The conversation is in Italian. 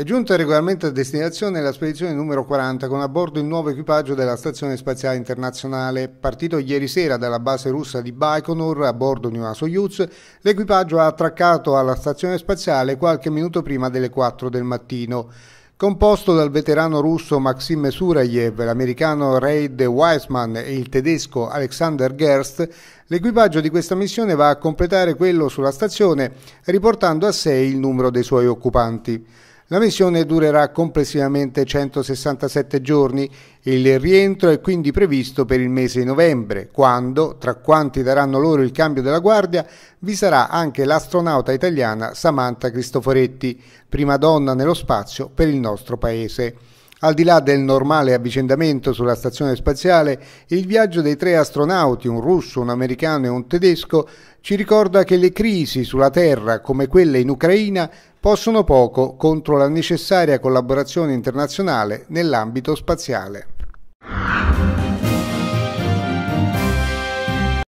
È giunta regolarmente a destinazione la spedizione numero 40 con a bordo il nuovo equipaggio della Stazione Spaziale Internazionale. Partito ieri sera dalla base russa di Baikonur a bordo di una Soyuz, l'equipaggio ha attraccato alla Stazione Spaziale qualche minuto prima delle 4 del mattino. Composto dal veterano russo Maxim Surayev, l'americano Reid Weisman e il tedesco Alexander Gerst, l'equipaggio di questa missione va a completare quello sulla stazione, riportando a sé il numero dei suoi occupanti. La missione durerà complessivamente 167 giorni e il rientro è quindi previsto per il mese di novembre, quando, tra quanti daranno loro il cambio della guardia, vi sarà anche l'astronauta italiana Samantha Cristoforetti, prima donna nello spazio per il nostro paese. Al di là del normale avvicendamento sulla stazione spaziale, il viaggio dei tre astronauti, un russo, un americano e un tedesco, ci ricorda che le crisi sulla Terra, come quelle in Ucraina, possono poco contro la necessaria collaborazione internazionale nell'ambito spaziale.